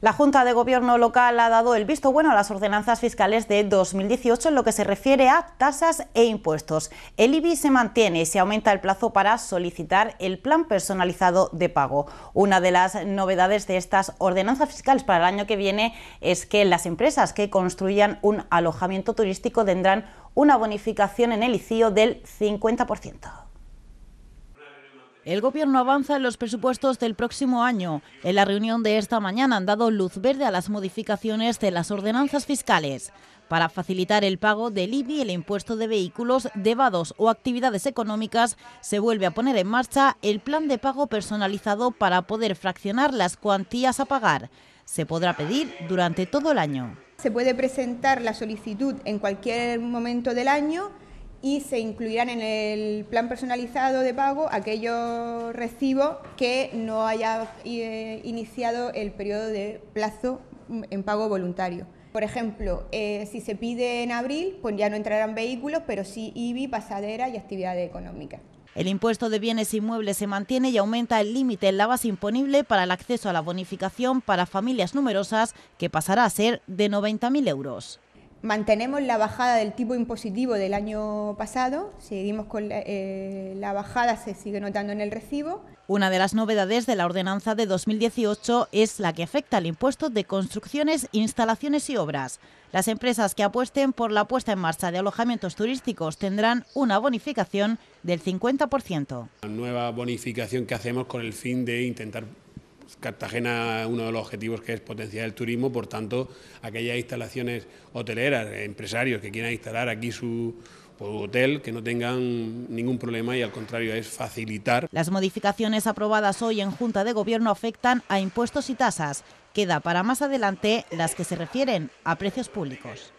La Junta de Gobierno local ha dado el visto bueno a las ordenanzas fiscales de 2018 en lo que se refiere a tasas e impuestos. El IBI se mantiene y se aumenta el plazo para solicitar el plan personalizado de pago. Una de las novedades de estas ordenanzas fiscales para el año que viene es que las empresas que construyan un alojamiento turístico tendrán una bonificación en el ICIO del 50%. El Gobierno avanza en los presupuestos del próximo año. En la reunión de esta mañana han dado luz verde a las modificaciones de las ordenanzas fiscales para facilitar el pago del IBI, el impuesto de vehículos, devados o actividades económicas, se vuelve a poner en marcha el plan de pago personalizado para poder fraccionar las cuantías a pagar. Se podrá pedir durante todo el año. Se puede presentar la solicitud en cualquier momento del año y se incluirán en el plan personalizado de pago aquellos recibos que no haya eh, iniciado el periodo de plazo en pago voluntario. Por ejemplo, eh, si se pide en abril, pues ya no entrarán vehículos, pero sí IBI, pasadera y actividades económica. El impuesto de bienes inmuebles se mantiene y aumenta el límite en la base imponible para el acceso a la bonificación para familias numerosas, que pasará a ser de 90.000 euros. Mantenemos la bajada del tipo impositivo del año pasado, seguimos con eh, la, bajada, se sigue notando en el recibo. Una de las novedades de la ordenanza de 2018 es la que afecta al impuesto de construcciones, instalaciones y obras. Las empresas que apuesten por la puesta en marcha de alojamientos turísticos tendrán una bonificación del 50%. La nueva bonificación que hacemos con el fin de intentar Cartagena, uno de los objetivos que es potenciar el turismo, por tanto, aquellas instalaciones hoteleras, empresarios que quieran instalar aquí su, hotel que no tengan ningún problema y al contrario es facilitar. Las modificaciones aprobadas hoy en Junta de Gobierno afectan a impuestos y tasas. Queda para más adelante las que se refieren a precios públicos.